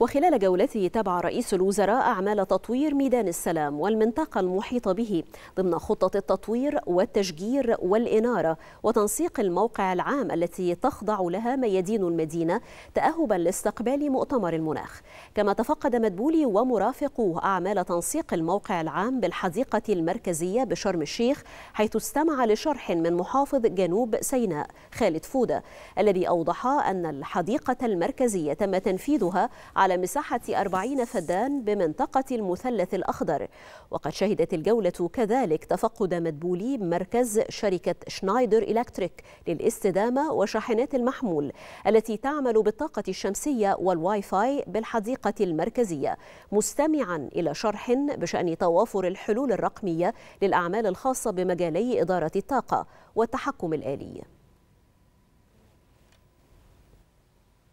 وخلال جولته تابع رئيس الوزراء أعمال تطوير ميدان السلام والمنطقة المحيطة به ضمن خطة التطوير والتشجير والإنارة وتنسيق الموقع العام التي تخضع لها ميادين المدينة تأهبا لاستقبال مؤتمر المناخ كما تفقد مدبولي ومرافقوه أعمال تنسيق الموقع العام بالحديقة المركزية بشرم الشيخ حيث استمع لشرح من محافظ جنوب سيناء خالد فودة الذي أوضح أن الحديقة المركزية تم تنفيذها على مساحة 40 فدان بمنطقة المثلث الأخضر وقد شهدت الجولة كذلك تفقد مدبولي مركز شركة شنايدر إلكتريك للاستدامة وشاحنات المحمول التي تعمل بالطاقة الشمسية والواي فاي بالحديقة المركزية مستمعا إلى شرح بشأن توافر الحلول الرقمية للأعمال الخاصة بمجالي إدارة الطاقة والتحكم الآلي